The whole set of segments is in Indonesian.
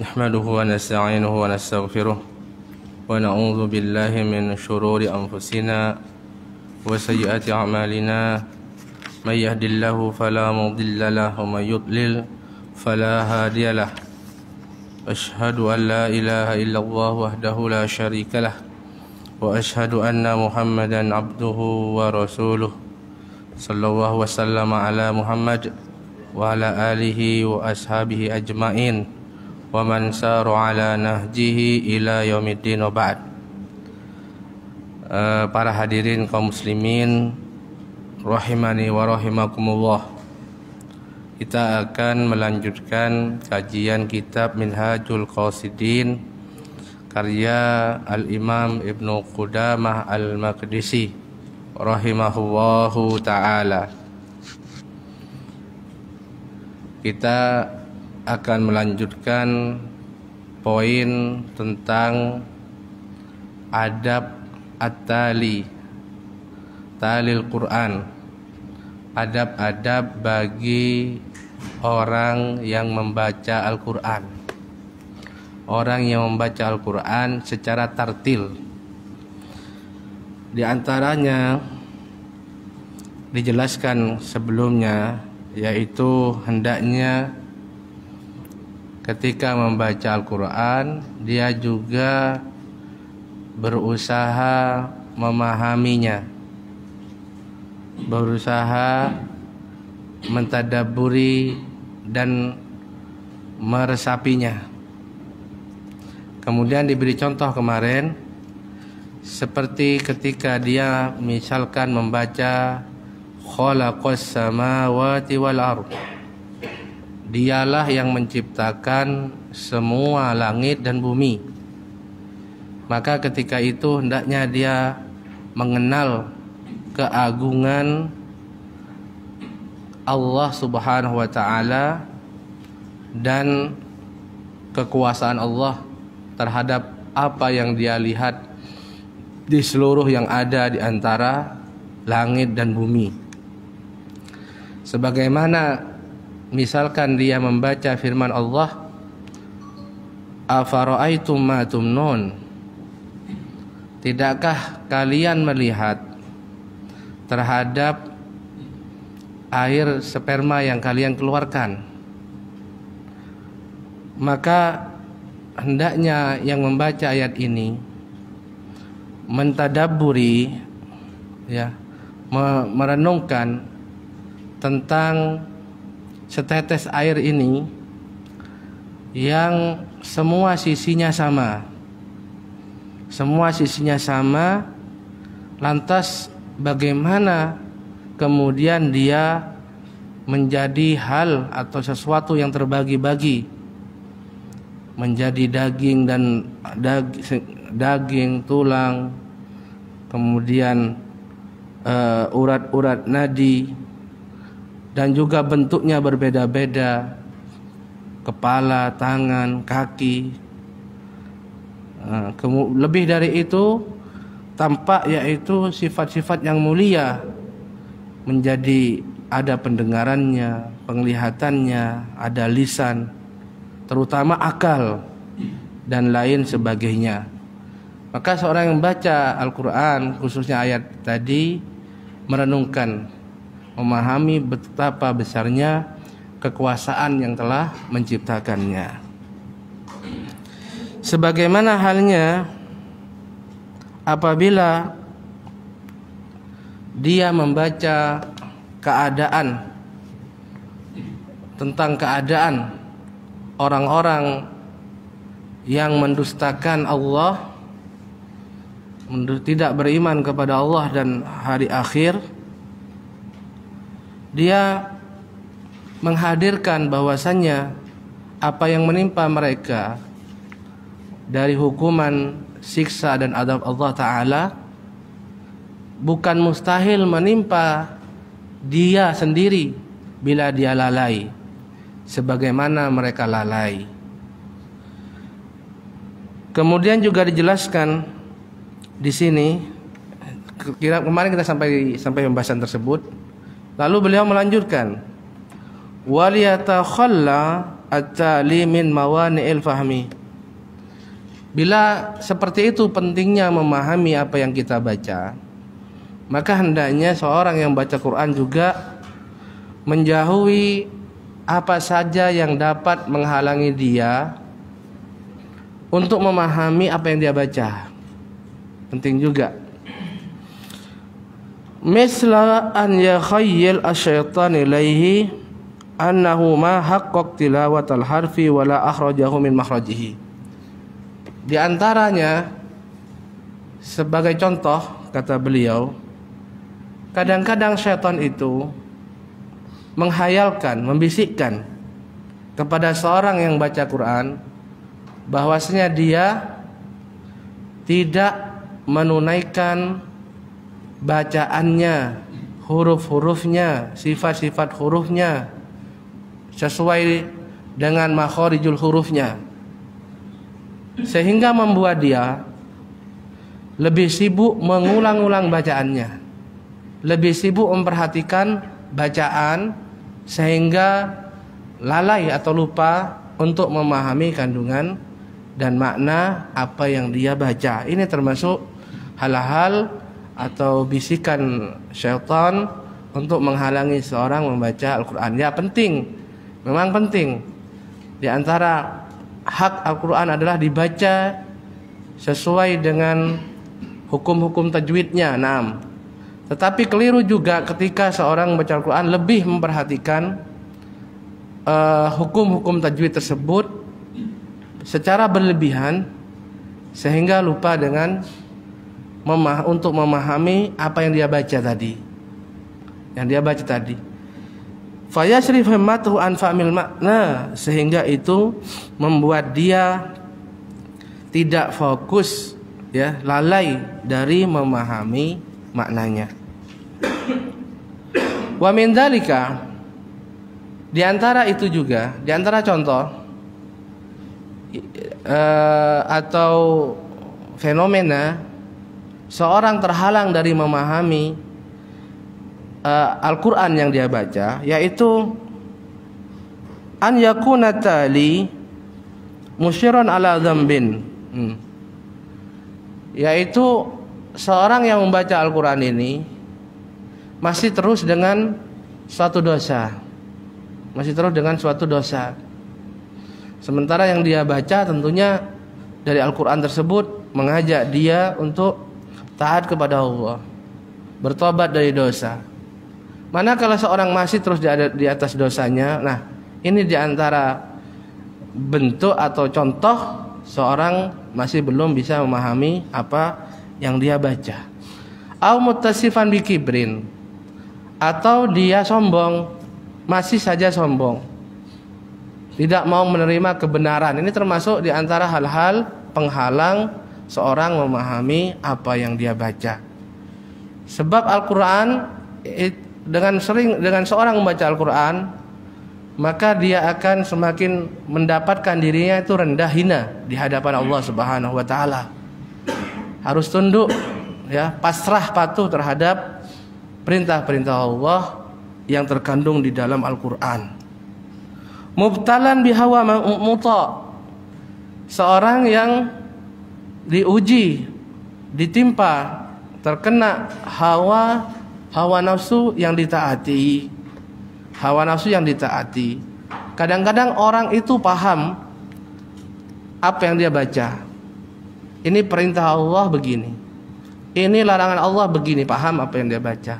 نحمده ونستعينه ونستغفره ونعوذ بالله من شرور أنفسنا وسيئات أعمالنا من يهد الله فلا مضل له ومن يضلل فلا هادي له أشهد أن لا إله إلا الله وحده لا شريك له وأشهد أن محمدا عبده ورسوله صلى الله وسلم على محمد وعلى آله وأصحابه أجمعين ومن سار على نهجه إلى يوم الدين وبعد para hadirin kaum muslimin rahimani wa rahimakumullah kita akan melanjutkan kajian kitab Minhajul Qasidin karya Al-Imam Ibn Qudamah Al-Maqdisi rahimahullahu taala kita akan melanjutkan poin tentang adab at-tali talil Quran adab-adab bagi orang yang membaca Al-Quran orang yang membaca Al-Quran secara tartil di antaranya dijelaskan sebelumnya yaitu hendaknya ketika membaca Al-Quran dia juga berusaha memahaminya berusaha mentadaburi dan meresapinya kemudian diberi contoh kemarin seperti ketika dia misalkan membaca khalaqas samawati wal ardh Dialah yang menciptakan semua langit dan bumi. Maka ketika itu hendaknya dia mengenal keagungan Allah Subhanahu wa taala dan kekuasaan Allah terhadap apa yang dia lihat di seluruh yang ada di antara langit dan bumi. Sebagaimana misalkan dia membaca firman Allah afara'aitum ma tumnun tidakkah kalian melihat terhadap air sperma yang kalian keluarkan maka hendaknya yang membaca ayat ini mentadaburi ya merenungkan tentang setetes air ini yang semua sisinya sama. Semua sisinya sama. Lantas bagaimana kemudian dia menjadi hal atau sesuatu yang terbagi-bagi menjadi daging dan daging, daging tulang kemudian eh, urat-urat uh, urat -urat nadi dan juga bentuknya berbeda-beda kepala, tangan, kaki. Eh, lebih dari itu tampak yaitu sifat-sifat yang mulia menjadi ada pendengarannya, penglihatannya, ada lisan, terutama akal dan lain sebagainya. Maka seorang yang baca Al-Quran khususnya ayat tadi merenungkan memahami betapa besarnya kekuasaan yang telah menciptakannya. Sebagaimana halnya apabila dia membaca keadaan tentang keadaan orang-orang yang mendustakan Allah tidak beriman kepada Allah dan hari akhir dia menghadirkan bahwasannya apa yang menimpa mereka dari hukuman siksa dan adab Allah taala bukan mustahil menimpa dia sendiri bila dia lalai sebagaimana mereka lalai kemudian juga dijelaskan di sini kira kemarin kita sampai sampai pembahasan tersebut Lalu beliau melanjutkan, waliyatakhalla at-tali min mawani'il fahmi. Bila seperti itu pentingnya memahami apa yang kita baca, maka hendaknya seorang yang baca Quran juga menjauhi apa saja yang dapat menghalangi dia untuk memahami apa yang dia baca. Penting juga misla an yakhayyil asyaitan ilaihi annahu ma haqqaq tilawatal harfi wala akhrajahu min makhrajihi di antaranya sebagai contoh kata beliau kadang-kadang syaitan itu menghayalkan membisikkan kepada seorang yang baca Quran bahwasanya dia tidak menunaikan bacaannya, huruf-hurufnya, sifat-sifat hurufnya sesuai dengan makhorijul hurufnya. Sehingga membuat dia lebih sibuk mengulang-ulang bacaannya. Lebih sibuk memperhatikan bacaan sehingga lalai atau lupa untuk memahami kandungan dan makna apa yang dia baca. Ini termasuk hal-hal atau bisikan syaitan untuk menghalangi seorang membaca Al-Quran. Ya penting, memang penting. Di antara hak Al-Quran adalah dibaca sesuai dengan hukum-hukum tajwidnya. Nah, tetapi keliru juga ketika seorang membaca Al-Quran lebih memperhatikan eh, hukum-hukum uh, hukum -hukum tajwid tersebut secara berlebihan sehingga lupa dengan memah untuk memahami apa yang dia baca tadi. Yang dia baca tadi. Fayasrif himmatuhu an fa'mil makna sehingga itu membuat dia tidak fokus ya lalai dari memahami maknanya. Wa min dzalika di antara itu juga, di antara contoh eh, atau fenomena seorang terhalang dari memahami uh, Al-Qur'an yang dia baca yaitu an yakuna tali musyiran ala zambin hmm. yaitu seorang yang membaca Al-Qur'an ini masih terus dengan suatu dosa masih terus dengan suatu dosa sementara yang dia baca tentunya dari Al-Qur'an tersebut mengajak dia untuk taat kepada Allah, bertobat dari dosa. Mana kalau seorang masih terus di atas dosanya, nah ini diantara bentuk atau contoh seorang masih belum bisa memahami apa yang dia baca. Au mutasifan bikibrin atau dia sombong, masih saja sombong. Tidak mau menerima kebenaran. Ini termasuk diantara hal-hal penghalang seorang memahami apa yang dia baca. Sebab Al-Qur'an dengan sering dengan seorang membaca Al-Qur'an maka dia akan semakin mendapatkan dirinya itu rendah hina di hadapan Allah Subhanahu wa taala. Harus tunduk ya, pasrah patuh terhadap perintah-perintah Allah yang terkandung di dalam Al-Qur'an. Mubtalan bihawa muta. Seorang yang diuji, ditimpa, terkena hawa hawa nafsu yang ditaati. Hawa nafsu yang ditaati. Kadang-kadang orang itu paham apa yang dia baca. Ini perintah Allah begini. Ini larangan Allah begini, paham apa yang dia baca.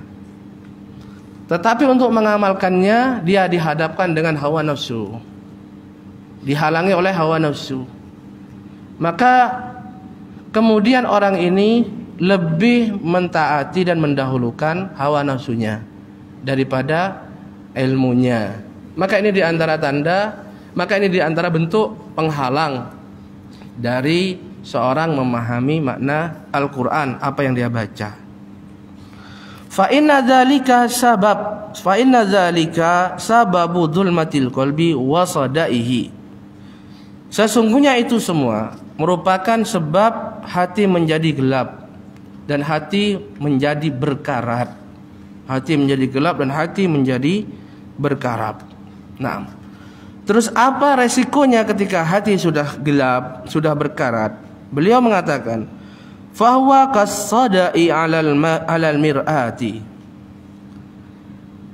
Tetapi untuk mengamalkannya dia dihadapkan dengan hawa nafsu. Dihalangi oleh hawa nafsu. Maka Kemudian orang ini lebih mentaati dan mendahulukan hawa nafsunya daripada ilmunya. Maka ini diantara tanda, maka ini diantara bentuk penghalang dari seorang memahami makna Al-Quran, apa yang dia baca. Fa inna sabab fa inna dzalika sababu dzulmatil qalbi wa Sesungguhnya itu semua merupakan sebab hati menjadi gelap dan hati menjadi berkarat. Hati menjadi gelap dan hati menjadi berkarat. Nah, terus apa resikonya ketika hati sudah gelap, sudah berkarat? Beliau mengatakan, "Fahwa kasadai 'alal alal mir'ati."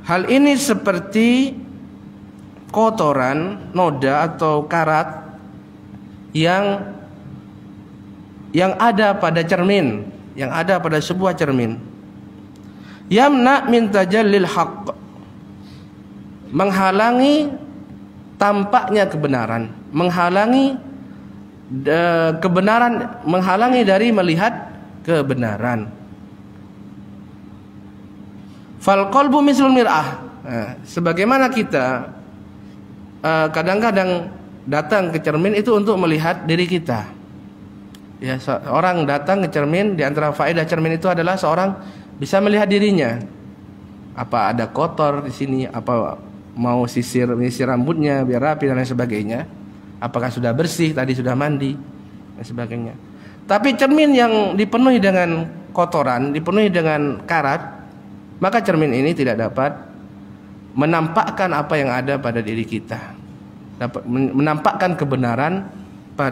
Hal ini seperti kotoran, noda atau karat yang yang ada pada cermin, yang ada pada sebuah cermin. Yamna min tajallil haqq. Menghalangi tampaknya kebenaran, menghalangi e, kebenaran, menghalangi dari melihat kebenaran. Fal qalbu mislul mir'ah. E, sebagaimana kita e, kadang-kadang datang ke cermin itu untuk melihat diri kita. Ya, orang datang ke cermin, di antara faedah cermin itu adalah seorang bisa melihat dirinya. Apa ada kotor di sini, apa mau sisir sisir rambutnya biar rapi dan lain sebagainya. Apakah sudah bersih, tadi sudah mandi dan sebagainya. Tapi cermin yang dipenuhi dengan kotoran, dipenuhi dengan karat, maka cermin ini tidak dapat menampakkan apa yang ada pada diri kita. Dapat menampakkan kebenaran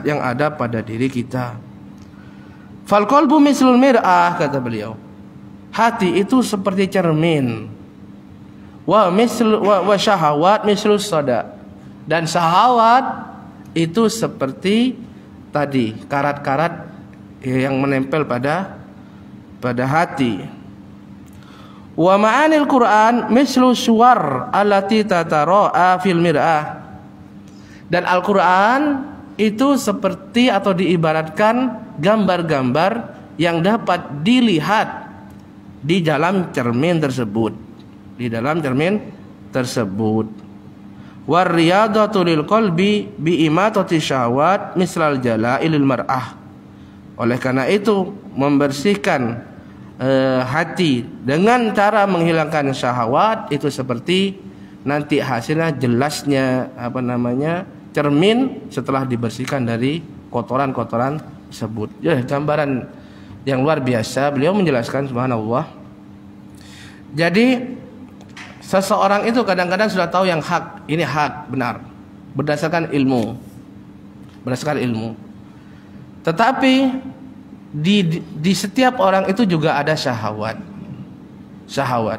yang ada pada diri kita. Falqalbu mislul mir'ah kata beliau. Hati itu seperti cermin. Wa misl wa, wa syahawat mislul sada. Dan syahwat itu seperti tadi karat-karat yang menempel pada pada hati. Wa ma'anil Qur'an mislu suwar allati tatara'a fil mir'ah. Dan Al-Qur'an itu seperti atau diibaratkan gambar-gambar yang dapat dilihat di dalam cermin tersebut di dalam cermin tersebut war lil qalbi bi imatati syahwat jala ilil mar'ah oleh karena itu membersihkan e, hati dengan cara menghilangkan syahwat itu seperti nanti hasilnya jelasnya apa namanya cermin setelah dibersihkan dari kotoran-kotoran tersebut. Ya, gambaran yang luar biasa. Beliau menjelaskan subhanallah. Jadi seseorang itu kadang-kadang sudah tahu yang hak, ini hak benar berdasarkan ilmu. Berdasarkan ilmu. Tetapi di, di, di setiap orang itu juga ada syahwat. Syahwat.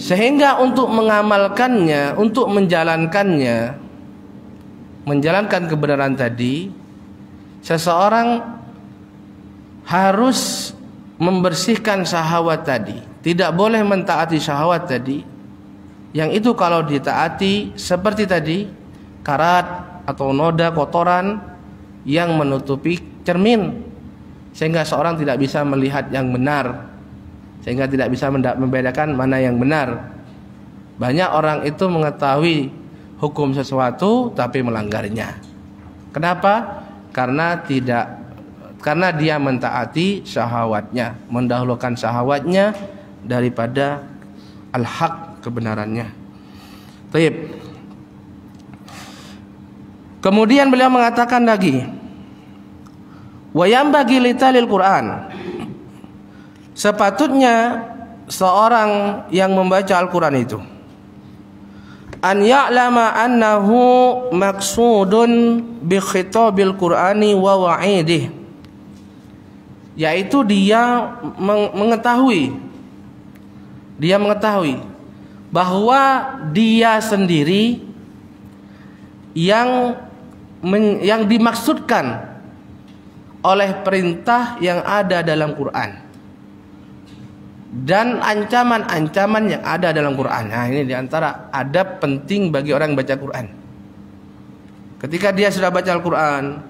Sehingga untuk mengamalkannya, untuk menjalankannya, menjalankan kebenaran tadi, seseorang harus membersihkan syahwat tadi. Tidak boleh mentaati syahwat tadi. Yang itu kalau ditaati seperti tadi karat atau noda kotoran yang menutupi cermin sehingga seorang tidak bisa melihat yang benar sehingga tidak bisa membedakan mana yang benar. Banyak orang itu mengetahui hukum sesuatu tapi melanggarnya. Kenapa? karena tidak karena dia mentaati syahwatnya, mendahulukan syahwatnya daripada al-haq kebenarannya. Taib. Kemudian beliau mengatakan lagi, wayam bagi litalil Quran. Sepatutnya seorang yang membaca Al-Quran itu an ya'lama annahu maksudun bi khitabil Qur'ani wa wa'idih yaitu dia mengetahui dia mengetahui bahwa dia sendiri yang men, yang dimaksudkan oleh perintah yang ada dalam Quran dan ancaman-ancaman yang ada dalam Quran. Nah, ini diantara adab penting bagi orang yang baca Quran. Ketika dia sudah baca Al-Quran,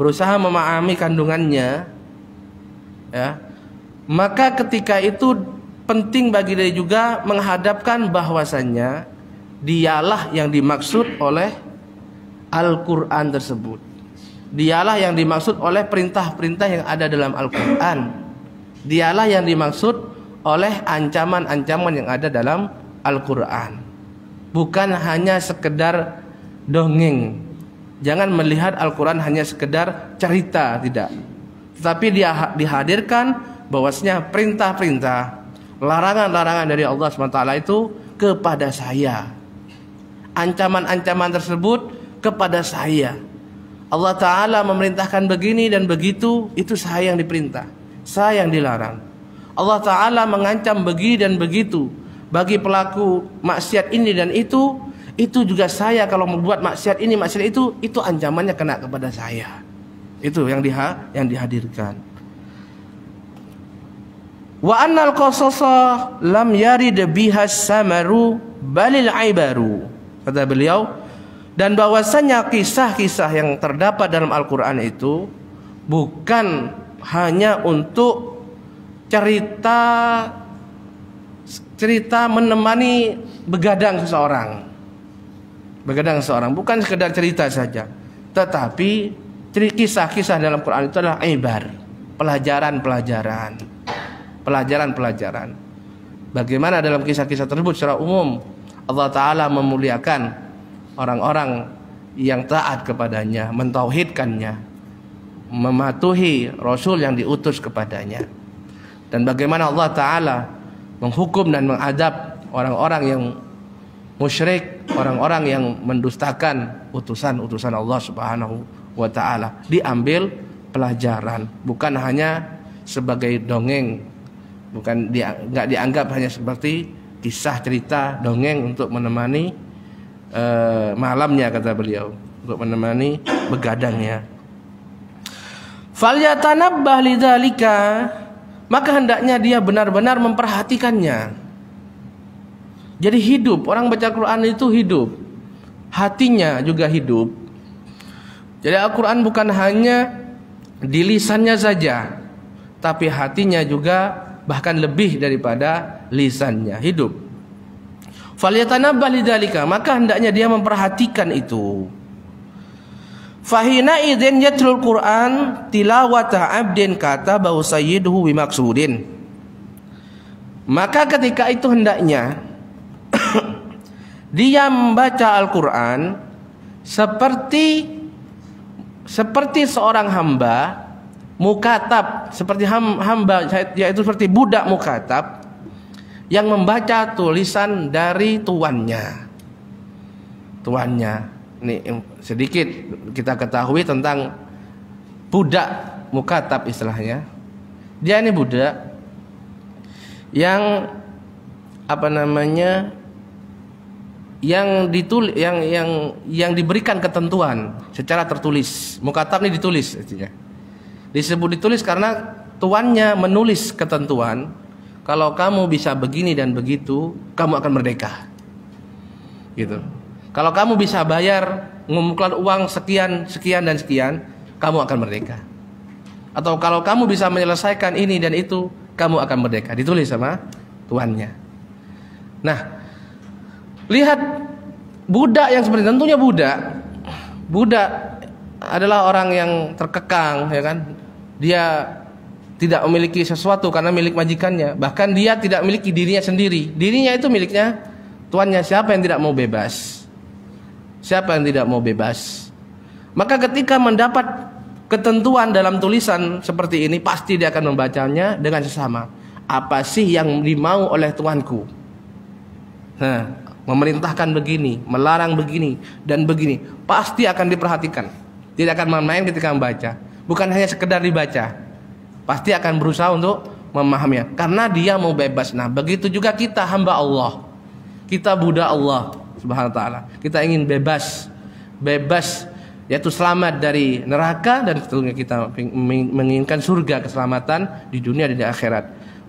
berusaha memahami kandungannya, ya, maka ketika itu penting bagi dia juga menghadapkan bahwasannya dialah yang dimaksud oleh Al-Quran tersebut. Dialah yang dimaksud oleh perintah-perintah yang ada dalam Al-Quran. Dialah yang dimaksud oleh ancaman-ancaman yang ada dalam Al-Quran bukan hanya sekedar dongeng jangan melihat Al-Quran hanya sekedar cerita tidak tetapi dia dihadirkan bahwasanya perintah-perintah larangan-larangan dari Allah SWT itu kepada saya ancaman-ancaman tersebut kepada saya Allah Ta'ala memerintahkan begini dan begitu itu saya yang diperintah saya yang dilarang Allah Ta'ala mengancam begini dan begitu bagi pelaku maksiat ini dan itu itu juga saya kalau membuat maksiat ini maksiat itu itu ancamannya kena kepada saya itu yang diha yang dihadirkan wa annal qasasa lam yarid biha samaru balil aibaru kata beliau dan bahwasanya kisah-kisah yang terdapat dalam Al-Qur'an itu bukan hanya untuk cerita cerita menemani begadang seseorang. Begadang seseorang bukan sekedar cerita saja, tetapi kisah-kisah dalam Quran itu adalah ibar, pelajaran-pelajaran. Pelajaran-pelajaran. Bagaimana dalam kisah-kisah tersebut secara umum Allah taala memuliakan orang-orang yang taat kepadanya, mentauhidkannya, mematuhi rasul yang diutus kepadanya dan bagaimana Allah taala menghukum dan mengadab orang-orang yang musyrik, orang-orang yang mendustakan utusan-utusan Allah Subhanahu wa taala. Diambil pelajaran, bukan hanya sebagai dongeng. Bukan dia nggak dianggap hanya seperti kisah cerita dongeng untuk menemani e, malamnya kata beliau, untuk menemani begadangnya. Falyatanabbah lidzalika maka hendaknya dia benar-benar memperhatikannya. Jadi hidup, orang baca Quran itu hidup. Hatinya juga hidup. Jadi Al-Quran bukan hanya di lisannya saja, tapi hatinya juga bahkan lebih daripada lisannya hidup. Falyatanabbah balidalika maka hendaknya dia memperhatikan itu. Fahina idin yatlul Quran tilawata abdin kata bau sayyiduhu bimaksudin. Maka ketika itu hendaknya dia membaca Al-Qur'an seperti seperti seorang hamba mukatab seperti ham, hamba yaitu seperti budak mukatab yang membaca tulisan dari tuannya tuannya ini sedikit kita ketahui tentang budak mukatab istilahnya. Dia ini budak yang apa namanya yang ditul yang yang yang diberikan ketentuan secara tertulis. Mukatab ini ditulis artinya. Disebut ditulis karena tuannya menulis ketentuan kalau kamu bisa begini dan begitu, kamu akan merdeka. Gitu. Kalau kamu bisa bayar ngumpulkan uang sekian, sekian dan sekian, kamu akan merdeka. Atau kalau kamu bisa menyelesaikan ini dan itu, kamu akan merdeka. Ditulis sama tuannya. Nah, lihat budak yang seperti tentunya budak. Budak adalah orang yang terkekang, ya kan? Dia tidak memiliki sesuatu karena milik majikannya. Bahkan dia tidak memiliki dirinya sendiri. Dirinya itu miliknya tuannya. Siapa yang tidak mau bebas? Siapa yang tidak mau bebas? Maka ketika mendapat ketentuan dalam tulisan seperti ini pasti dia akan membacanya dengan sesama. Apa sih yang dimau oleh Tuhanku? Nah, memerintahkan begini, melarang begini dan begini, pasti akan diperhatikan. Tidak akan main-main ketika membaca. Bukan hanya sekedar dibaca. Pasti akan berusaha untuk memahaminya karena dia mau bebas. Nah, begitu juga kita hamba Allah. Kita budak Allah Subhanahu wa taala. Kita ingin bebas. Bebas yaitu selamat dari neraka dan tentunya kita menginginkan surga keselamatan di dunia dan di akhirat.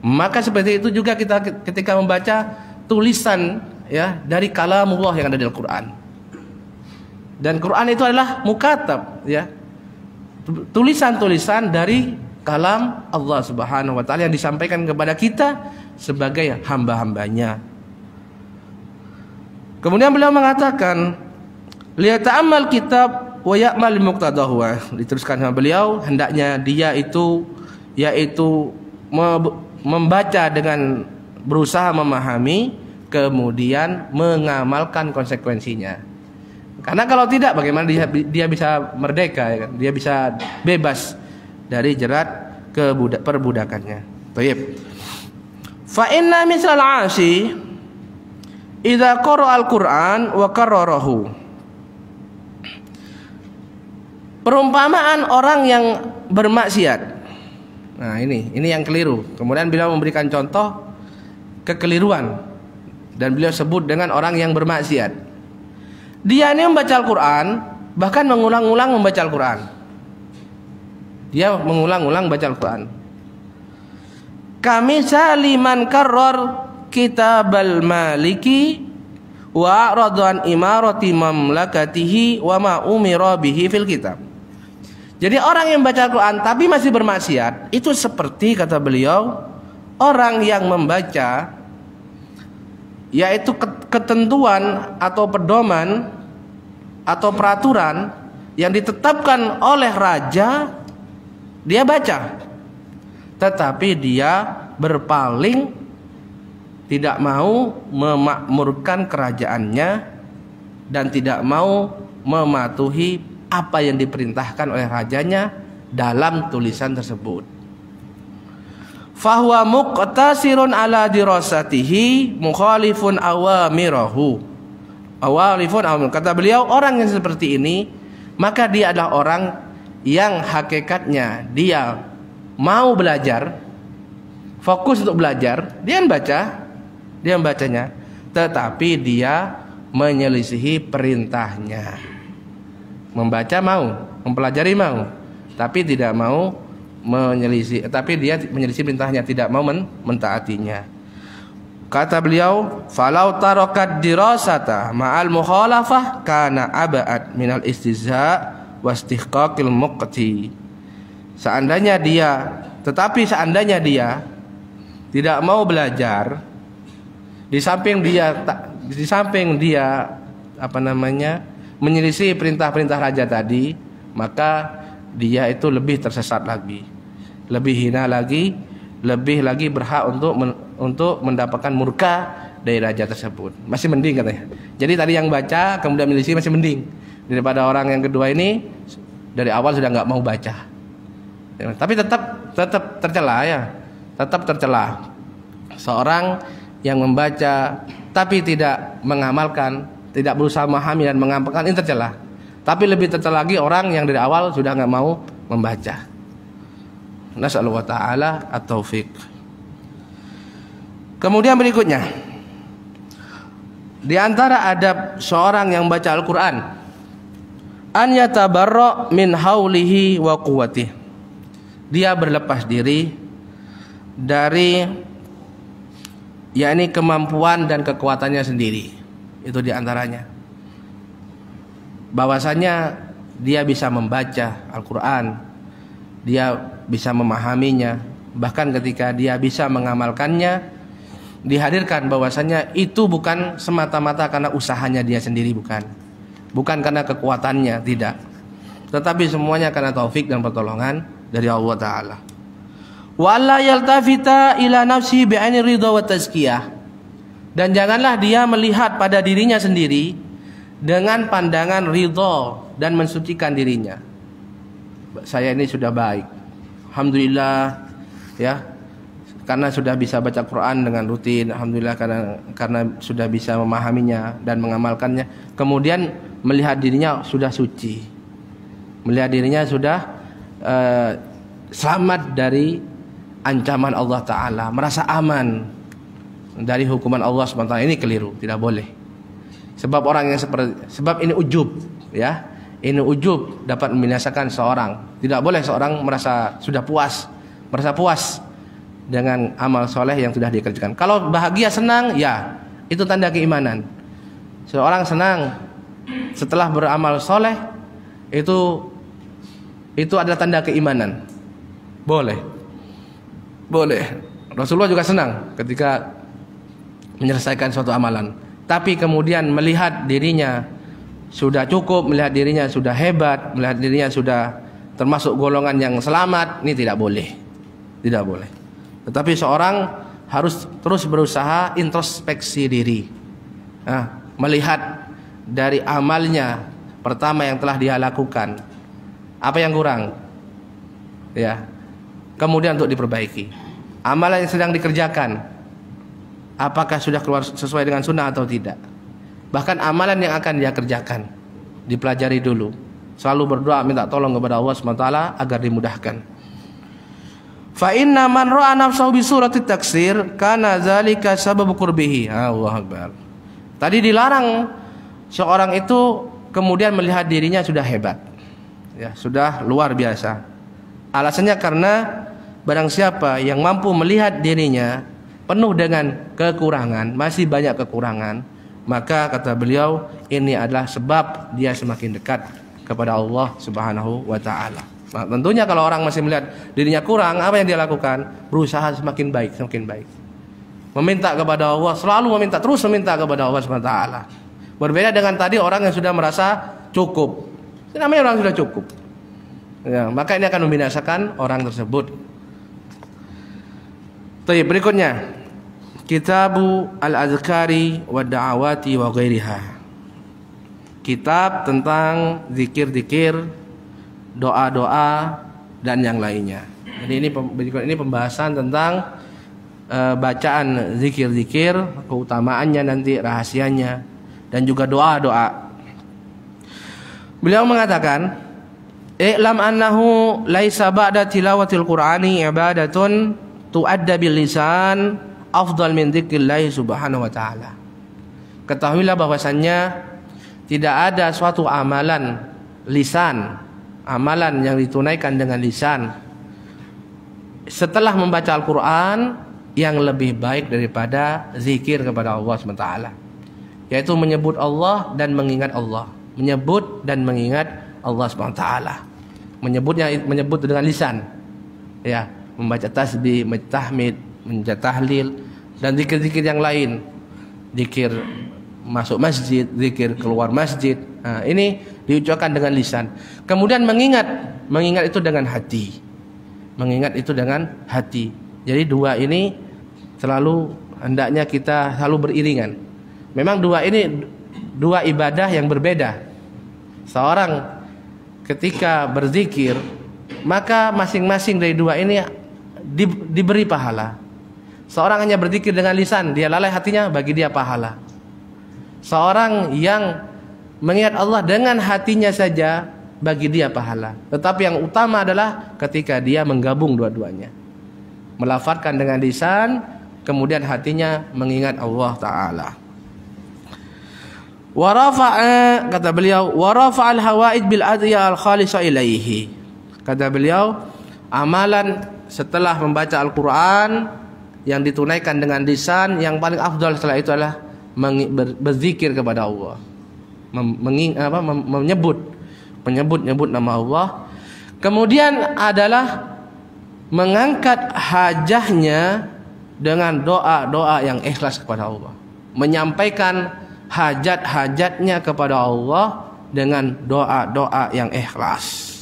Maka seperti itu juga kita ketika membaca tulisan ya dari kalamullah yang ada di Al-Qur'an. Dan Quran itu adalah mukatab ya. Tulisan-tulisan dari kalam Allah Subhanahu wa taala yang disampaikan kepada kita sebagai hamba-hambanya Kemudian beliau mengatakan, lihat amal kitab wa ya'mal muqtadahu." Diteruskan sama beliau, hendaknya dia itu yaitu membaca dengan berusaha memahami kemudian mengamalkan konsekuensinya. Karena kalau tidak bagaimana dia, dia bisa merdeka ya kan? Dia bisa bebas dari jerat perbudakannya. Baik. Fa inna misal Idza al Qur'an wa qarrarahu. Perumpamaan orang yang bermaksiat. Nah, ini ini yang keliru. Kemudian beliau memberikan contoh kekeliruan dan beliau sebut dengan orang yang bermaksiat. Dia ini membaca Al-Qur'an, bahkan mengulang-ulang membaca Al-Qur'an. Dia mengulang-ulang baca Al-Qur'an. Kami saliman karor al maliki wa radwan imarati mamlakatihi wa ma umira bihi fil kitab. Jadi orang yang baca Al-Qur'an tapi masih bermaksiat itu seperti kata beliau orang yang membaca yaitu ketentuan atau pedoman atau peraturan yang ditetapkan oleh raja dia baca tetapi dia berpaling tidak mau memakmurkan kerajaannya dan tidak mau mematuhi apa yang diperintahkan oleh rajanya dalam tulisan tersebut. Fahwa muqtasirun ala dirasatihi mukhalifun awamirahu. Awalifun awamir. Kata beliau orang yang seperti ini maka dia adalah orang yang hakikatnya dia mau belajar fokus untuk belajar dia baca dia membacanya tetapi dia menyelisihi perintahnya membaca mau mempelajari mau tapi tidak mau menyelisih tapi dia menyelisih perintahnya tidak mau men mentaatinya kata beliau falau tarokat dirasata ma'al mukhalafah kana aba'at minal istiza wastihqaqil muqti seandainya dia tetapi seandainya dia tidak mau belajar di samping dia di samping dia apa namanya menyelisih perintah-perintah raja tadi, maka dia itu lebih tersesat lagi, lebih hina lagi, lebih lagi berhak untuk men, untuk mendapatkan murka dari raja tersebut. Masih mending katanya. Jadi tadi yang baca kemudian milisi masih mending daripada orang yang kedua ini dari awal sudah nggak mau baca. Tapi tetap tetap tercela ya, tetap tercela. Seorang yang membaca tapi tidak mengamalkan, tidak berusaha memahami dan mengamalkan ini tercela. Tapi lebih tercela lagi orang yang dari awal sudah nggak mau membaca. Nasallahu taala at fik. Kemudian berikutnya di antara adab seorang yang baca Al-Qur'an an yatabarra min haulihi wa quwwatihi. Dia berlepas diri dari yakni kemampuan dan kekuatannya sendiri. Itu diantaranya. Bahwasanya dia bisa membaca Al-Quran, dia bisa memahaminya, bahkan ketika dia bisa mengamalkannya, dihadirkan bahwasanya itu bukan semata-mata karena usahanya dia sendiri bukan, bukan karena kekuatannya tidak, tetapi semuanya karena taufik dan pertolongan dari Allah Taala wala yaltafita ila nafsi dan janganlah dia melihat pada dirinya sendiri dengan pandangan ridho dan mensucikan dirinya saya ini sudah baik alhamdulillah ya karena sudah bisa baca Quran dengan rutin alhamdulillah karena karena sudah bisa memahaminya dan mengamalkannya kemudian melihat dirinya sudah suci melihat dirinya sudah uh, selamat dari ancaman Allah Ta'ala merasa aman dari hukuman Allah SWT ini keliru tidak boleh sebab orang yang seperti sebab ini ujub ya ini ujub dapat membinasakan seorang tidak boleh seorang merasa sudah puas merasa puas dengan amal soleh yang sudah dikerjakan kalau bahagia senang ya itu tanda keimanan seorang senang setelah beramal soleh itu itu adalah tanda keimanan boleh boleh. Rasulullah juga senang ketika menyelesaikan suatu amalan. Tapi kemudian melihat dirinya sudah cukup, melihat dirinya sudah hebat, melihat dirinya sudah termasuk golongan yang selamat, ini tidak boleh. Tidak boleh. Tetapi seorang harus terus berusaha introspeksi diri. Nah, melihat dari amalnya pertama yang telah dia lakukan. Apa yang kurang? Ya. Kemudian untuk diperbaiki. Amalan yang sedang dikerjakan apakah sudah keluar sesuai dengan sunnah atau tidak? Bahkan amalan yang akan dia kerjakan dipelajari dulu. Selalu berdoa minta tolong kepada Allah SWT agar dimudahkan. Fa man ra'a nafsahu bi surati taksir kana zalika sabab qurbihi. Allah Akbar. Tadi dilarang seorang itu kemudian melihat dirinya sudah hebat. Ya, sudah luar biasa. Alasannya karena Barang siapa yang mampu melihat dirinya penuh dengan kekurangan, masih banyak kekurangan, maka kata beliau ini adalah sebab dia semakin dekat kepada Allah Subhanahu wa taala. Nah, tentunya kalau orang masih melihat dirinya kurang, apa yang dia lakukan? Berusaha semakin baik, semakin baik. Meminta kepada Allah, selalu meminta, terus meminta kepada Allah Subhanahu wa taala. Berbeda dengan tadi orang yang sudah merasa cukup. Namanya orang sudah cukup. Ya, maka ini akan membinasakan orang tersebut. Tayyib berikutnya Kitabu Al-Azkari wa Da'awati wa ghairiha. Kitab tentang zikir-zikir, doa-doa dan yang lainnya. Jadi ini berikut ini pembahasan tentang e, bacaan zikir-zikir, keutamaannya nanti rahasianya dan juga doa-doa. Beliau mengatakan, "I'lam annahu laisa ba'da tilawatil Qur'ani ibadatun tuadda bil lisan afdal min dzikrillah subhanahu wa taala. Ketahuilah bahwasannya tidak ada suatu amalan lisan, amalan yang ditunaikan dengan lisan setelah membaca Al-Qur'an yang lebih baik daripada zikir kepada Allah SWT yaitu menyebut Allah dan mengingat Allah menyebut dan mengingat Allah SWT menyebutnya menyebut dengan lisan ya membaca tasbih, membaca tahmid, membaca tahlil dan zikir-zikir yang lain. Zikir masuk masjid, zikir keluar masjid. Nah, ini diucapkan dengan lisan. Kemudian mengingat, mengingat itu dengan hati. Mengingat itu dengan hati. Jadi dua ini selalu hendaknya kita selalu beriringan. Memang dua ini dua ibadah yang berbeda. Seorang ketika berzikir maka masing-masing dari dua ini di, diberi pahala. Seorang hanya berzikir dengan lisan, dia lalai hatinya, bagi dia pahala. Seorang yang mengingat Allah dengan hatinya saja, bagi dia pahala. Tetapi yang utama adalah ketika dia menggabung dua-duanya. Melafatkan dengan lisan, kemudian hatinya mengingat Allah Ta'ala. Warafa'a, kata beliau, warafa'al hawaid bil adhiya al khalisa ilaihi. Kata beliau, amalan setelah membaca Al-Quran yang ditunaikan dengan lisan yang paling afdal setelah itu adalah berzikir kepada Allah menging, apa, menyebut menyebut-nyebut nama Allah kemudian adalah mengangkat hajahnya dengan doa-doa yang ikhlas kepada Allah menyampaikan hajat-hajatnya kepada Allah dengan doa-doa yang ikhlas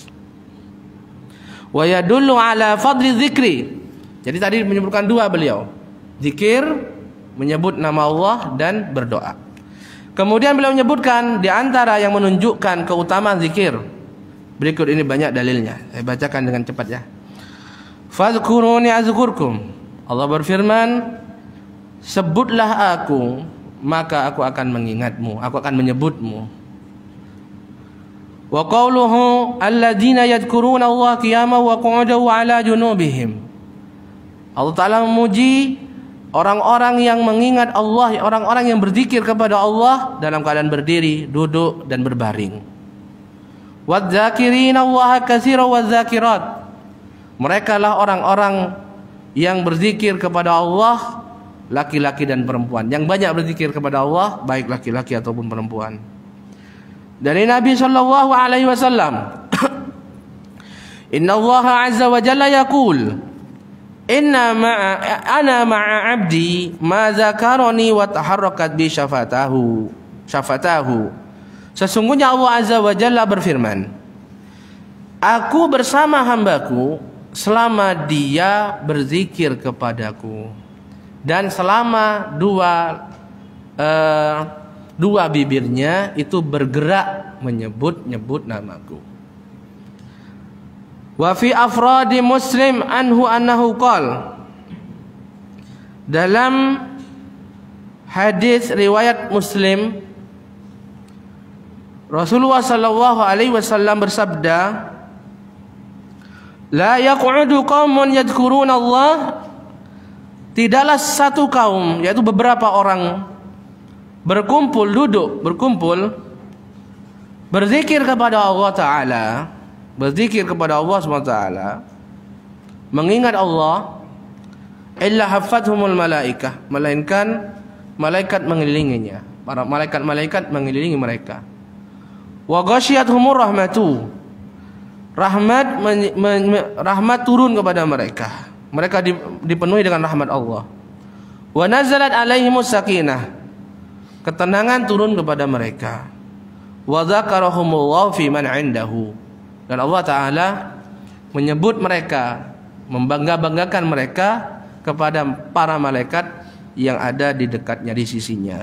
wa yadullu ala fadli dzikri. Jadi tadi menyebutkan dua beliau. Zikir menyebut nama Allah dan berdoa. Kemudian beliau menyebutkan di antara yang menunjukkan keutamaan zikir. Berikut ini banyak dalilnya. Saya bacakan dengan cepat ya. Fadhkuruni azkurkum. Allah berfirman, sebutlah aku, maka aku akan mengingatmu, aku akan menyebutmu. وقوله الذين يذكرون الله قياما وقعودا وعلى جنوبهم Allah Ta'ala memuji orang-orang yang mengingat Allah, orang-orang yang berzikir kepada Allah dalam keadaan berdiri, duduk dan berbaring. Wadzakirin Mereka lah orang-orang yang berzikir kepada Allah laki-laki dan perempuan. Yang banyak berzikir kepada Allah baik laki-laki ataupun perempuan dari Nabi sallallahu alaihi wasallam Inna Allah azza wa jalla yaqul Inna ma ana ma'a abdi ma zakarani wa taharrakat bi syafatahu syafatahu Sesungguhnya Allah azza wa jalla berfirman Aku bersama hambaku selama dia berzikir kepadaku dan selama dua uh, dua bibirnya itu bergerak menyebut-nyebut namaku. Wa fi afradi Muslim anhu annahu qol Dalam hadis riwayat Muslim Rasulullah sallallahu alaihi wasallam bersabda La yaq'udu qaumun yadhkuruna Allah Tidaklah satu kaum yaitu beberapa orang berkumpul duduk berkumpul berzikir kepada Allah taala berzikir kepada Allah Subhanahu taala mengingat Allah illa hafathumul malaikah melainkan malaikat mengelilinginya para malaikat-malaikat mengelilingi mereka wa ghasyiyatuhumur rahmatu rahmat rahmat turun kepada mereka mereka dipenuhi dengan rahmat Allah wa nazalat alaihimus sakinah ketenangan turun kepada mereka. Wa dzakarahumullahu fi man 'indahu. Dan Allah taala menyebut mereka, membangga-banggakan mereka kepada para malaikat yang ada di dekatnya di sisinya.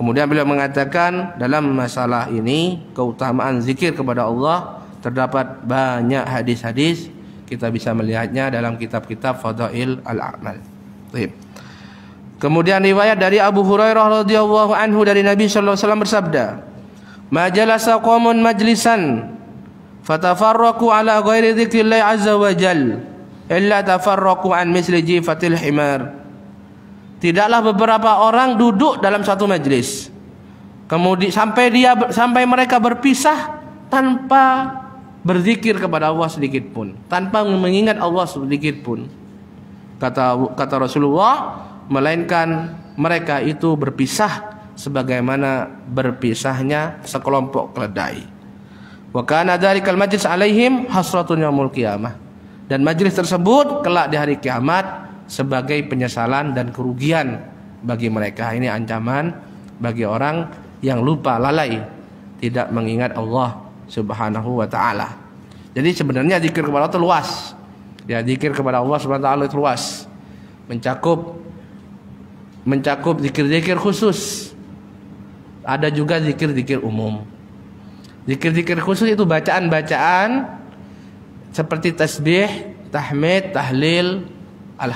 Kemudian beliau mengatakan dalam masalah ini keutamaan zikir kepada Allah terdapat banyak hadis-hadis kita bisa melihatnya dalam kitab-kitab Fadail al-A'mal. Baik. Kemudian riwayat dari Abu Hurairah radhiyallahu anhu dari Nabi sallallahu alaihi wasallam bersabda, "Majalasa qaumun majlisan fatafarraqu ala ghairi dzikrillah azza wa jal illa tafarraqu an misli jifatil himar." Tidaklah beberapa orang duduk dalam satu majlis. Kemudian sampai dia sampai mereka berpisah tanpa berzikir kepada Allah sedikit pun, tanpa mengingat Allah sedikit pun. Kata kata Rasulullah, melainkan mereka itu berpisah sebagaimana berpisahnya sekelompok keledai. Wa kana dzalikal majlis alaihim hasratun yaumul qiyamah. Dan majlis tersebut kelak di hari kiamat sebagai penyesalan dan kerugian bagi mereka. Ini ancaman bagi orang yang lupa lalai tidak mengingat Allah Subhanahu wa taala. Jadi sebenarnya zikir kepada Allah itu luas. Ya, zikir kepada Allah Subhanahu wa taala itu luas. Mencakup mencakup zikir-zikir khusus. Ada juga zikir-zikir umum. Zikir-zikir khusus itu bacaan-bacaan seperti tasbih, tahmid, tahlil, al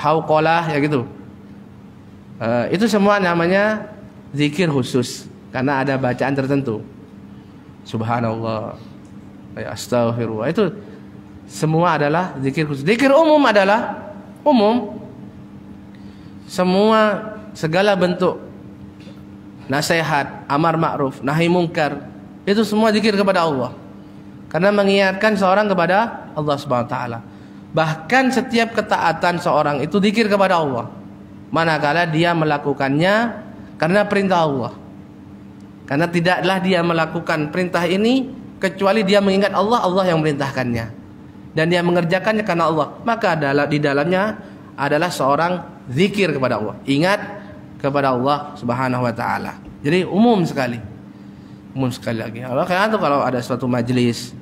ya gitu. Uh, itu semua namanya zikir khusus karena ada bacaan tertentu. Subhanallah. Ya, astaghfirullah. Itu semua adalah zikir khusus. Zikir umum adalah umum semua segala bentuk nasihat, amar ma'ruf, nahi mungkar, itu semua zikir kepada Allah. Karena mengingatkan seorang kepada Allah Subhanahu wa taala. Bahkan setiap ketaatan seorang itu zikir kepada Allah. Manakala dia melakukannya karena perintah Allah. Karena tidaklah dia melakukan perintah ini kecuali dia mengingat Allah, Allah yang merintahkannya. Dan dia mengerjakannya karena Allah. Maka adalah di dalamnya adalah seorang zikir kepada Allah. Ingat kepada Allah Subhanahu wa taala. Jadi umum sekali. Umum sekali lagi. Makanya itu kalau ada suatu majelis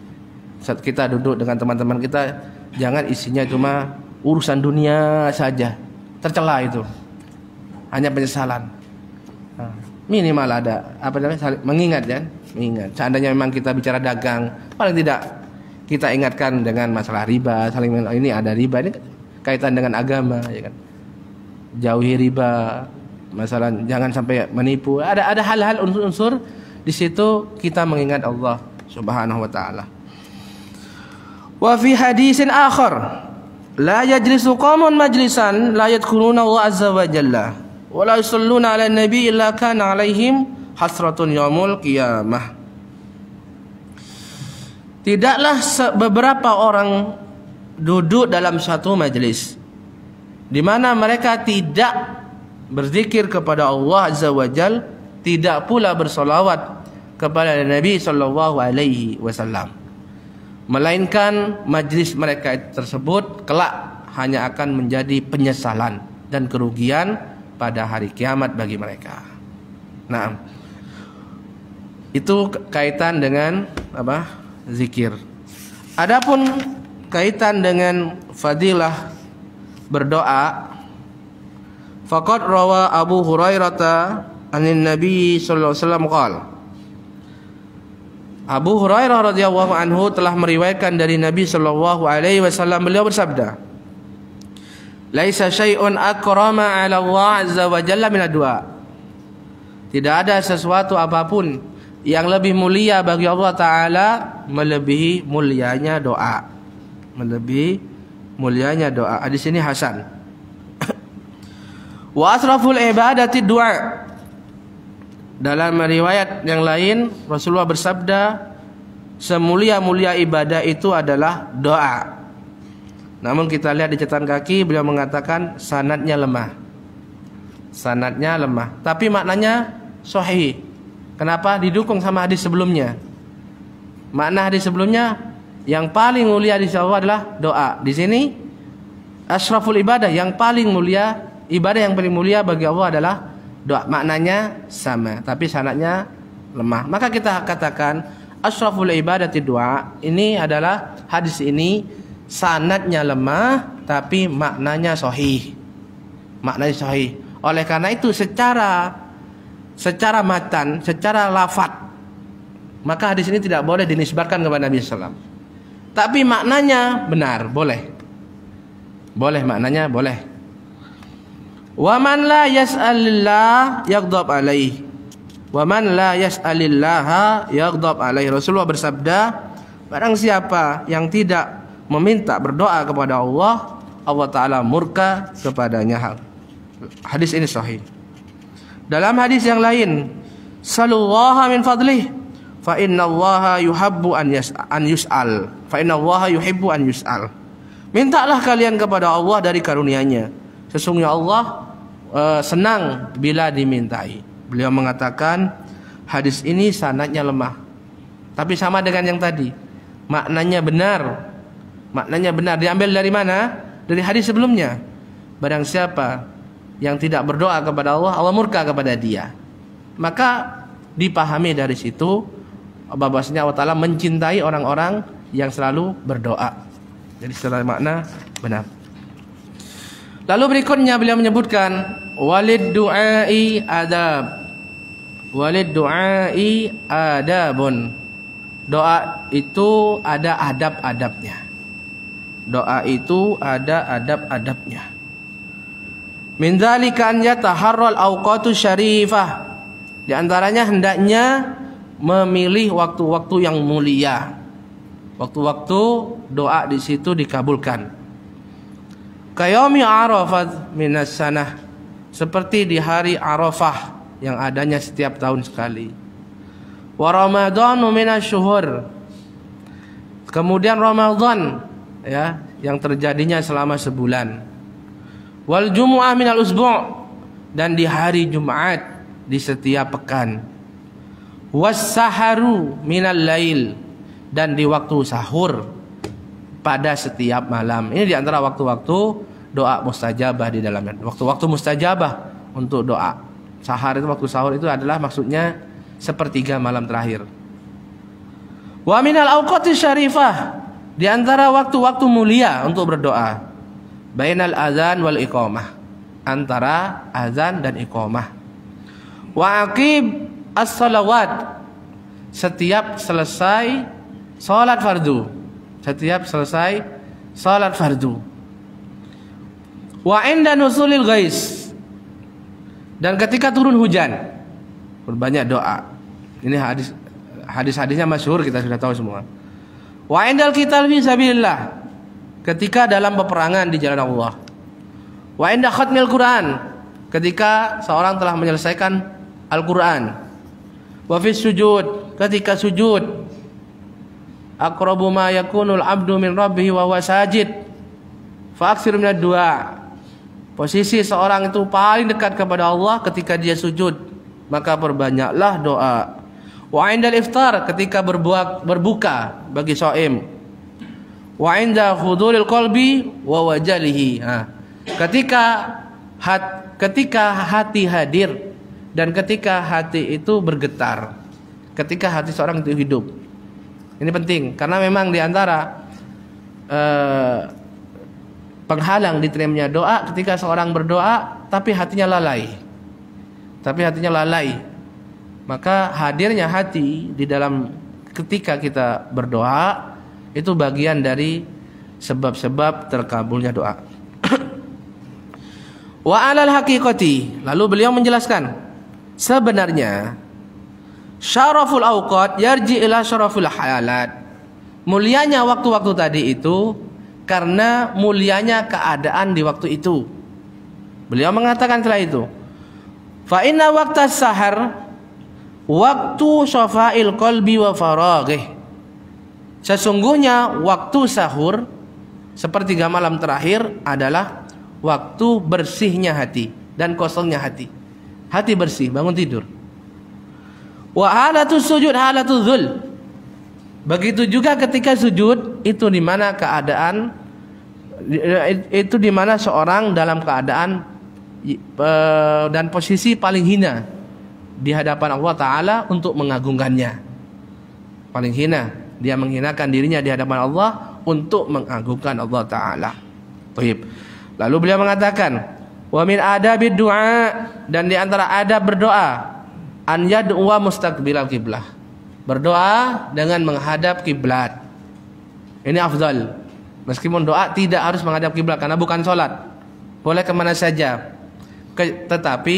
saat kita duduk dengan teman-teman kita jangan isinya cuma urusan dunia saja. Tercela itu. Hanya penyesalan. minimal ada apa namanya mengingat ya Mengingat. Seandainya memang kita bicara dagang, paling tidak kita ingatkan dengan masalah riba, saling oh, ini ada riba ini kaitan dengan agama ya kan jauhi riba masalah jangan sampai menipu. Ada ada hal-hal unsur-unsur di situ kita mengingat Allah Subhanahu wa taala. Wa fi hadisin akhar la yajlisu qaumun majlisan la yadkhuluna Allah azza wa jalla wa la yusalluna ala nabi illa kana alaihim hasratun yaumul qiyamah. Tidaklah beberapa orang duduk dalam satu majelis di mana mereka tidak berzikir kepada Allah Azza wa tidak pula bersolawat kepada Nabi Shallallahu Alaihi Wasallam melainkan majlis mereka tersebut kelak hanya akan menjadi penyesalan dan kerugian pada hari kiamat bagi mereka. Nah, itu kaitan dengan apa? Zikir. Adapun kaitan dengan fadilah berdoa Faqad rawa Abu Hurairah anin Nabi sallallahu alaihi wasallam qala Abu Hurairah radhiyallahu anhu telah meriwayatkan dari Nabi sallallahu alaihi wasallam beliau bersabda Laisa syai'un akrama 'ala Allah azza wa jalla min adwa Tidak ada sesuatu apapun yang lebih mulia bagi Allah taala melebihi mulianya doa melebihi mulianya doa di sini hasan Wa asraful ibadati du'a. Dalam riwayat yang lain Rasulullah bersabda semulia-mulia ibadah itu adalah doa. Namun kita lihat di catatan kaki beliau mengatakan sanatnya lemah. Sanatnya lemah, tapi maknanya sahih. Kenapa? Didukung sama hadis sebelumnya. Makna hadis sebelumnya yang paling mulia di Allah adalah doa. Di sini asraful ibadah yang paling mulia ibadah yang paling mulia bagi Allah adalah doa. Maknanya sama, tapi sanatnya lemah. Maka kita katakan asraful ibadati doa ini adalah hadis ini sanatnya lemah tapi maknanya sahih. Maknanya sahih. Oleh karena itu secara secara matan, secara lafat maka hadis ini tidak boleh dinisbatkan kepada Nabi sallallahu Tapi maknanya benar, boleh. Boleh maknanya boleh. Waman man la yas'alillah yaghdab alaih. Wa man la yas'alillaha yaghdab alaih. Rasulullah bersabda, barang siapa yang tidak meminta berdoa kepada Allah, Allah taala murka kepadanya. Hadis ini sahih. Dalam hadis yang lain, salullaha min fadlih fa innallaha yuhabbu an yas an yus'al. Fa innallaha yuhibbu an yus'al. Mintalah kalian kepada Allah dari karunia-Nya. Sesungguhnya Allah uh, senang bila dimintai. Beliau mengatakan hadis ini sanatnya lemah. Tapi sama dengan yang tadi. Maknanya benar. Maknanya benar. Diambil dari mana? Dari hadis sebelumnya. Barang siapa yang tidak berdoa kepada Allah, Allah murka kepada dia. Maka dipahami dari situ bahwasanya Allah Ta'ala mencintai orang-orang yang selalu berdoa. Jadi secara makna benar. Lalu berikutnya beliau menyebutkan walid du'ai adab. Walid du'ai adabun. Doa itu ada adab-adabnya. Doa itu ada adab-adabnya. Min dzalika an yataharral syarifah. Di antaranya hendaknya memilih waktu-waktu yang mulia. Waktu-waktu doa di situ dikabulkan. Kayomi Arafat minas sanah seperti di hari Arafah yang adanya setiap tahun sekali. Wa Ramadhanu minas syuhur. Kemudian Ramadan ya yang terjadinya selama sebulan. Wal Jumu'ah minal usbu' dan di hari Jumat di setiap pekan. Was saharu minal lail dan di waktu sahur pada setiap malam. Ini di antara waktu-waktu doa mustajabah di dalamnya. Waktu-waktu mustajabah untuk doa. Sahar itu waktu sahur itu adalah maksudnya sepertiga malam terakhir. Wa minal awqati syarifah. Di antara waktu-waktu mulia untuk berdoa. Bainal azan wal iqamah. Antara azan dan iqamah. Wa aqib as-salawat. Setiap selesai salat fardu setiap selesai salat fardu. Wa inda nusulil ghais. Dan ketika turun hujan, berbanyak doa. Ini hadis hadis-hadisnya masyhur kita sudah tahu semua. Wa indal qital fi sabilillah. Ketika dalam peperangan di jalan Allah. Wa inda khatmil Quran. Ketika seorang telah menyelesaikan Al-Quran. Wa fi sujud. Ketika sujud aqrabu ma yakunul abdu min rabbihi wa huwa sajid fa'aksir minad du'a posisi seorang itu paling dekat kepada Allah ketika dia sujud maka perbanyaklah doa wa indal iftar ketika berbuat berbuka bagi saim. wa inda khudulil qalbi wa wajalihi nah, ketika hat ketika hati hadir dan ketika hati itu bergetar ketika hati seorang itu hidup ini penting karena memang di antara eh, penghalang diterimanya doa ketika seorang berdoa tapi hatinya lalai. Tapi hatinya lalai. Maka hadirnya hati di dalam ketika kita berdoa itu bagian dari sebab-sebab terkabulnya doa. Wa alal hakikoti. Lalu beliau menjelaskan sebenarnya syaraful awqat yarji ila syaraful halat. Mulianya waktu-waktu tadi itu karena mulianya keadaan di waktu itu. Beliau mengatakan setelah itu, fa inna waqta sahar waktu syafa'il qalbi wa faragih Sesungguhnya waktu sahur sepertiga malam terakhir adalah waktu bersihnya hati dan kosongnya hati. Hati bersih, bangun tidur. Wa halatu sujud halatu zul. Begitu juga ketika sujud itu di mana keadaan itu di mana seorang dalam keadaan dan posisi paling hina di hadapan Allah taala untuk mengagungkannya. Paling hina, dia menghinakan dirinya di hadapan Allah untuk mengagungkan Allah taala. Taib. Lalu beliau mengatakan, "Wa min adabid du'a" dan di antara adab berdoa an yad'uwa mustaqbilal kiblah. Berdoa dengan menghadap kiblat. Ini afdal. Meskipun doa tidak harus menghadap kiblat karena bukan sholat. Boleh kemana saja. Ke, tetapi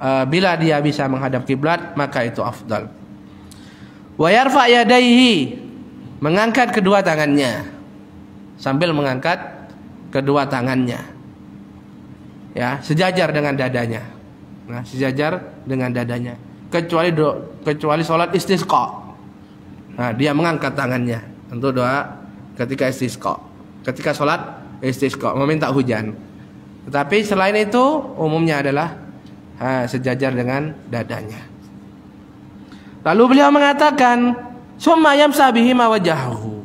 e, bila dia bisa menghadap kiblat maka itu afdal. Wa yarfa yadaihi mengangkat kedua tangannya sambil mengangkat kedua tangannya. Ya, sejajar dengan dadanya. Nah, sejajar dengan dadanya. Kecuali do, kecuali sholat istisqa. Nah, dia mengangkat tangannya untuk doa ketika istisqa. Ketika sholat istisqa meminta hujan. Tetapi selain itu umumnya adalah ha, sejajar dengan dadanya. Lalu beliau mengatakan, sumayam sabihi mawajahu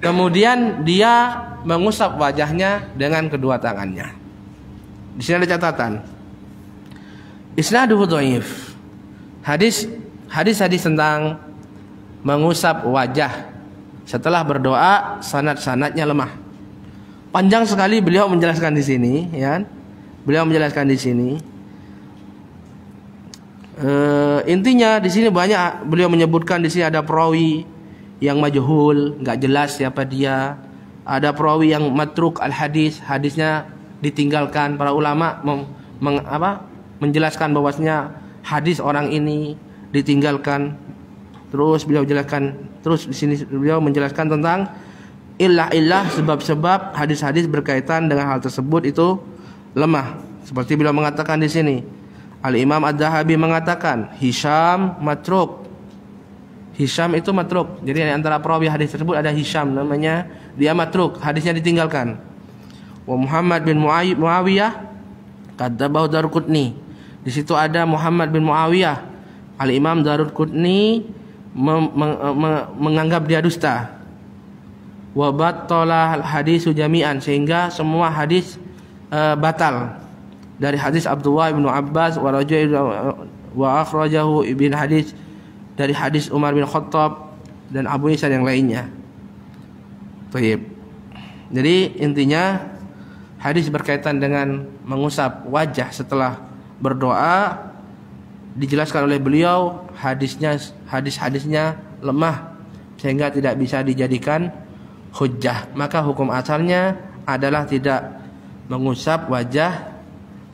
Kemudian dia mengusap wajahnya dengan kedua tangannya. Di sini ada catatan isnaduhu dhaif. Hadis hadis-hadis tentang mengusap wajah setelah berdoa sanad-sanadnya lemah. Panjang sekali beliau menjelaskan di sini, ya. Kan? Beliau menjelaskan di sini. E, intinya di sini banyak beliau menyebutkan di sini ada perawi yang majhul, nggak jelas siapa dia. Ada perawi yang matruk al hadis, hadisnya ditinggalkan para ulama mem, meng, apa, menjelaskan bahwasanya hadis orang ini ditinggalkan. Terus beliau jelaskan, terus di sini beliau menjelaskan tentang ilah-ilah sebab-sebab hadis-hadis berkaitan dengan hal tersebut itu lemah. Seperti beliau mengatakan di sini, Al Imam Ad-Dahabi mengatakan Hisham matruk. Hisham itu matruk. Jadi antara perawi hadis tersebut ada Hisham namanya dia matruk, hadisnya ditinggalkan. Wa Muhammad bin Muawiyah kata bahwa Darqutni di situ ada Muhammad bin Muawiyah. Al Imam Darud Qutni eh, menganggap dia dusta. Wabat tolah hadis jami'an sehingga semua hadis uh, batal dari hadis Abdullah bin Abbas wa wa akhrajahu ibn hadis dari hadis Umar bin Khattab dan Abu Isa yang lainnya. Taib. Jadi intinya hadis berkaitan dengan mengusap wajah setelah berdoa dijelaskan oleh beliau hadisnya hadis-hadisnya lemah sehingga tidak bisa dijadikan hujah maka hukum asalnya adalah tidak mengusap wajah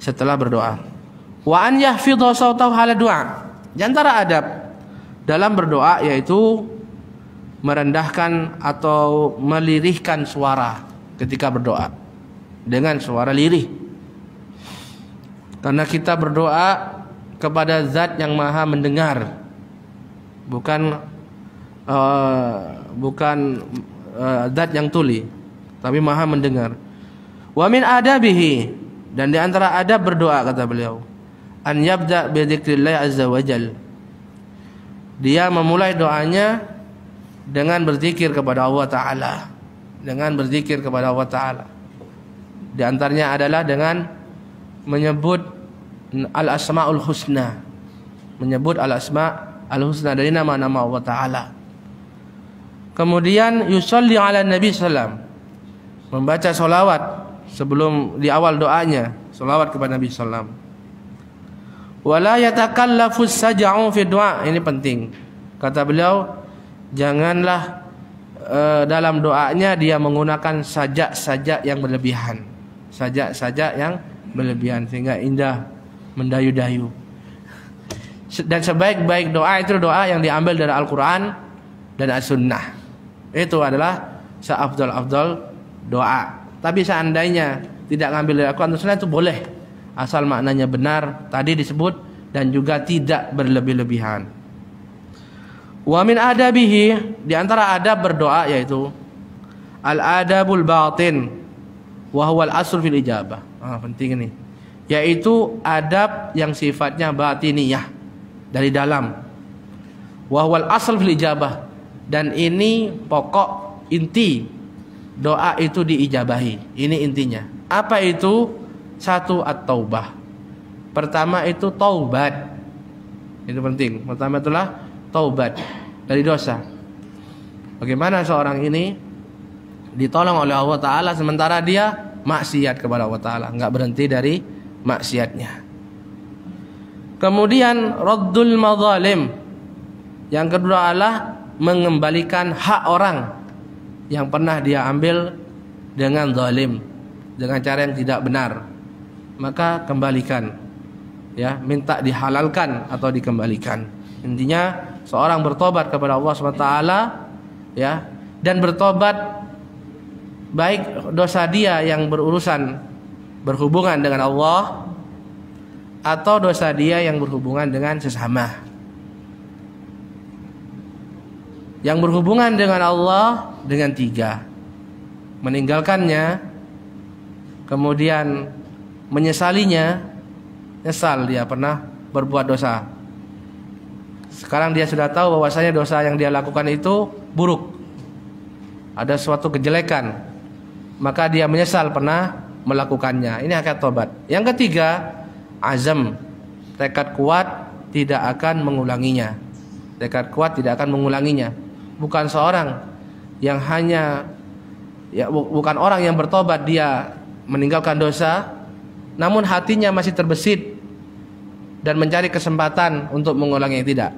setelah berdoa wa an yahfidhu sautahu hala doa di antara adab dalam berdoa yaitu merendahkan atau melirihkan suara ketika berdoa dengan suara lirih karena kita berdoa kepada Zat yang Maha Mendengar, bukan uh, bukan uh, Zat yang tuli, tapi Maha Mendengar. Wamin ada bihi dan diantara ada berdoa kata beliau, an yabda bi azza wajal. Dia memulai doanya dengan berzikir kepada Allah taala. Dengan berzikir kepada Allah taala. Di antaranya adalah dengan menyebut al asmaul husna menyebut al asma al husna dari nama-nama Allah taala kemudian yusalli ala nabi sallam membaca solawat sebelum di awal doanya solawat kepada nabi sallam wala yatakallafu saja'u fi doa ini penting kata beliau janganlah e, dalam doanya dia menggunakan sajak-sajak yang berlebihan sajak-sajak yang berlebihan sehingga indah mendayu-dayu. Dan sebaik-baik doa itu doa yang diambil dari Al-Quran dan As-Sunnah. Itu adalah seabdol-abdol doa. Tapi seandainya tidak ngambil dari Al-Quran dan Sunnah itu boleh. Asal maknanya benar, tadi disebut, dan juga tidak berlebih-lebihan. wamin min adabihi di antara adab berdoa yaitu al adabul batin wa huwa al fil ijabah. Ah penting ini yaitu adab yang sifatnya batiniyah dari dalam wahwal asal fil ijabah dan ini pokok inti doa itu diijabahi ini intinya apa itu satu at-taubah pertama itu taubat itu penting pertama itulah taubat dari dosa bagaimana seorang ini ditolong oleh Allah taala sementara dia maksiat kepada Allah taala nggak berhenti dari maksiatnya. Kemudian raddul madzalim. Yang kedua adalah mengembalikan hak orang yang pernah dia ambil dengan zalim, dengan cara yang tidak benar. Maka kembalikan. Ya, minta dihalalkan atau dikembalikan. Intinya seorang bertobat kepada Allah Subhanahu Wa Taala, ya dan bertobat baik dosa dia yang berurusan berhubungan dengan Allah atau dosa dia yang berhubungan dengan sesama. Yang berhubungan dengan Allah dengan tiga. Meninggalkannya, kemudian menyesalinya, nyesal dia pernah berbuat dosa. Sekarang dia sudah tahu bahwasanya dosa yang dia lakukan itu buruk. Ada suatu kejelekan. Maka dia menyesal pernah melakukannya. Ini akad tobat. Yang ketiga, azam. Tekad kuat tidak akan mengulanginya. Tekad kuat tidak akan mengulanginya. Bukan seorang yang hanya ya bu, bukan orang yang bertobat dia meninggalkan dosa namun hatinya masih terbesit dan mencari kesempatan untuk mengulangi tidak.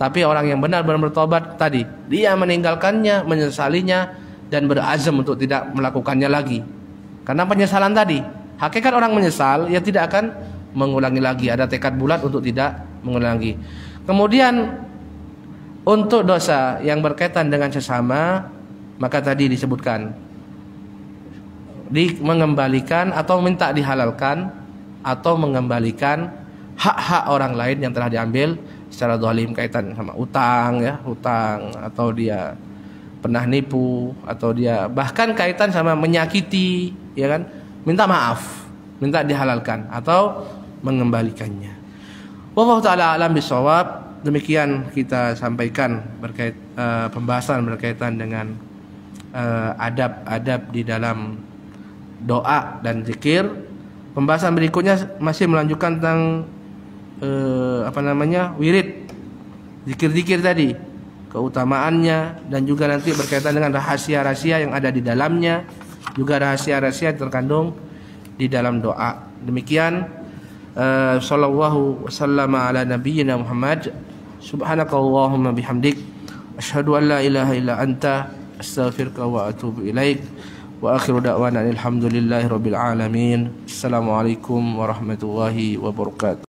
Tapi orang yang benar benar bertobat tadi, dia meninggalkannya, menyesalinya dan berazam untuk tidak melakukannya lagi. Karena penyesalan tadi, hakikat orang menyesal ya tidak akan mengulangi lagi. Ada tekad bulat untuk tidak mengulangi. Kemudian untuk dosa yang berkaitan dengan sesama, maka tadi disebutkan di mengembalikan atau minta dihalalkan atau mengembalikan hak-hak orang lain yang telah diambil secara dolim kaitan sama utang ya, utang atau dia pernah nipu atau dia bahkan kaitan sama menyakiti ya kan minta maaf minta dihalalkan atau mengembalikannya wallahu taala alam bisawab demikian kita sampaikan berkait uh, pembahasan berkaitan dengan eh, adab-adab uh, di dalam doa dan zikir pembahasan berikutnya masih melanjutkan tentang uh, apa namanya wirid zikir-zikir tadi keutamaannya dan juga nanti berkaitan dengan rahasia-rahasia yang ada di dalamnya juga rahasia-rahasia terkandung di dalam doa demikian uh, sallallahu wasallam ala nabiyina Muhammad subhanakallahumma bihamdik asyhadu an la ilaha illa anta astaghfiruka wa atubu ilaik wa akhiru da'wana alhamdulillahi rabbil alamin assalamualaikum warahmatullahi wabarakatuh